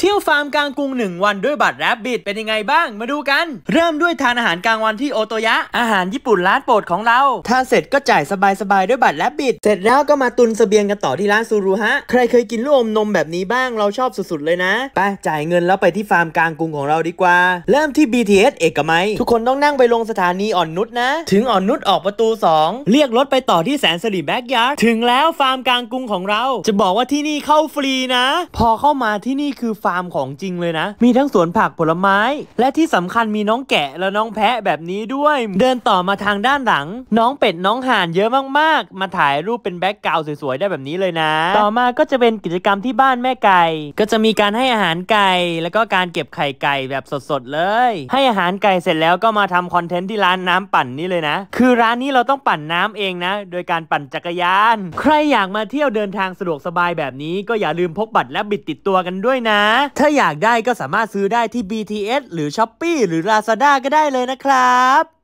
เที่ยวฟาร์มกลางกรุง 1 วันด้วยบัตรแรบบิทเป็นยังไงบ้างมาดูกัน เริ่มด้วยทานอาหารกลางวันที่โอโตยะอาหารญี่ปุ่นร้านโปรดของเรา ถ้าเสร็จก็จ่ายสบายๆด้วยบัตรแรบบิทเสร็จแล้วก็มาตุนสเสบียงกันต่อที่ร้านซูรุฮะ ใครเคยกินลูกอมนมแบบนี้บ้างเราชอบสุดๆเลยนะไปจ่ายเงินแล้วไปที่ฟาร์มกลางกรุงของเราดีกว่า เริ่มที่ BTS เอกมัยทุกคนต้องนั่งไปลงสถานีอ่อนนุชนะ ถึงอ่อนนุชออกประตู 2 เรียกรถไปต่อที่แสนสิริแบ็กยาร์ถึงแล้วฟาร์มกลางกรุงของเรา จะบอกว่าที่นี่เข้าฟรีนะ พอเข้ามาที่นี่คือาร์มของจริงเลยนะ มีทั้งสวนผักผลไม้ และที่สำคัญมีน้องแกะและน้องแพะแบบนี้ด้วย เดินต่อมาทางด้านหลัง น้องเป็ดน้องห่านเยอะมากๆมาถ่ายรูปเป็นแบ็กกราวสวยๆได้แบบนี้เลยนะต่อมาก็จะเป็นกิจกรรมที่บ้านแม่ไก่ก็จะมีการให้อาหารไก่แล้วก็การเก็บไข่ไก่แบบสดๆเลย ให้อาหารไก่เสร็จแล้วก็มาทำคอนเทนต์ที่ร้านน้ำปั่นนี่เลยนะ คือร้านนี้เราต้องปั่นน้ำเองนะ โดยการปั่นจักรยาน ใครอยากมาเที่ยวเดินทางสะดวกสบายแบบนี้ก็อย่าลืมพกบัตรและบิดติดตัวกันด้วยนะถ้าอยากได้ก็สามารถซื้อได้ที่ BTS หรือ s h อ p e e หรือ Lazada ก็ได้เลยนะครับ